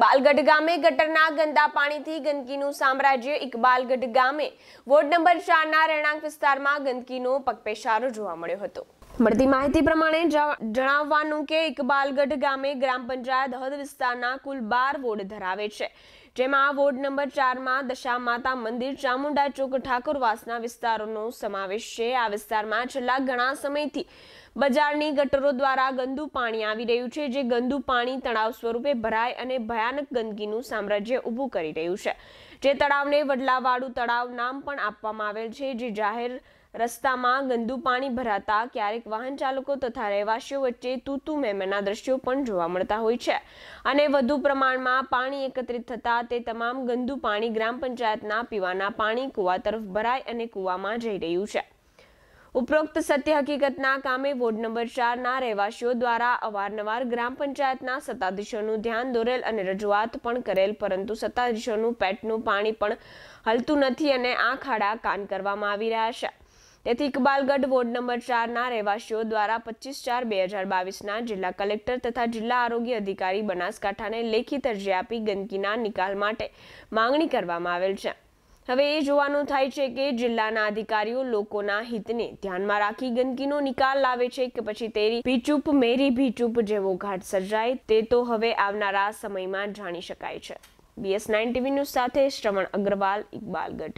બાલગઢ ગામે ગટરના ગંદા પાણીથી ગંદકીનું સામ્રાજ્ય ઇકબાલગઢ ગામે વોર્ડ નંબર ચારના રહેણાંક વિસ્તારમાં ગંદકીનો પગપેસારો જોવા મળ્યો હતો મળતી માહિતી પ્રમાણે જણાવવાનું કે ઇકબાલગઢ ગામે ગ્રામ પંચાયત હદ વિસ્તારના કુલ બાર વોર્ડ ધરાવે છે જેમાં વોર્ડ નંબર ચારમાં દશા માતા મંદિર ચામુંડા ચોક ઠાકોરવાસના વિસ્તારોનો સમાવેશ છે આ વિસ્તારમાં છેલ્લા ઘણા સમયથી બજારની ગટરો દ્વારા ગંદુ પાણી આવી રહ્યું છે જે ગંદુ પાણી તળાવ સ્વરૂપે ભરાય અને ભયાનક ગંદકીનું સામ્રાજ્ય ઊભું કરી રહ્યું છે જે તળાવને વડલાવાળું તળાવ નામ પણ આપવામાં આવેલ છે જે જાહેર રસ્તામાં ગંદુ પાણી ભરાતા ક્યારેક વાહન ચાલકો તથા રહેવાસીઓ વચ્ચે તૂતુ મેમના દ્રશ્યો પણ જોવા મળતા હોય છે અને વધુ પ્રમાણમાં પાણી એકત્રિત થતા હતા તે તમામ ગંદુ પાણી ગ્રામ પંચાયતના પીવાના પાણી કુવા તરફ ભરાય અને કૂવામાં જઈ રહ્યું છે ઉપરોક્ત સત્ય હકીકતના કામે વોર્ડ નંબર ચારના રહેવાસીઓ દ્વારા અવારનવાર ગ્રામ પંચાયતના સત્તાધીશોનું ધ્યાન દોરેલ અને રજૂઆત પણ કરેલ પરંતુ સત્તાધીશોનું પેટનું પાણી પણ હલતું નથી અને આ ખાડા કાન કરવામાં આવી રહ્યા છે તેથી ઇકબાલગઢ વોર્ડ નંબર ચારના રહેવાસીઓ દ્વારા પચીસ ચાર બે હજાર બાવીસના જિલ્લા કલેક્ટર તથા જિલ્લા આરોગ્ય અધિકારી બનાસકાંઠાને લેખિત અરજી આપી ગંદકીના નિકાલ માટે માંગણી કરવામાં આવેલ છે હવે એ જોવાનું થાય છે કે જિલ્લાના અધિકારીઓ લોકોના હિતને ધ્યાનમાં રાખી ગંદકીનો નિકાલ લાવે છે કે પછી તેરી ભીચુપ મેરી ભીચૂપ જેવો ઘાટ સર્જાય તે તો હવે આવનારા સમયમાં જાણી શકાય છે બીએસ નાઇન ટીવી ન્યૂઝ સાથે શ્રવણ અગ્રવાલ ઇકબાલગઢ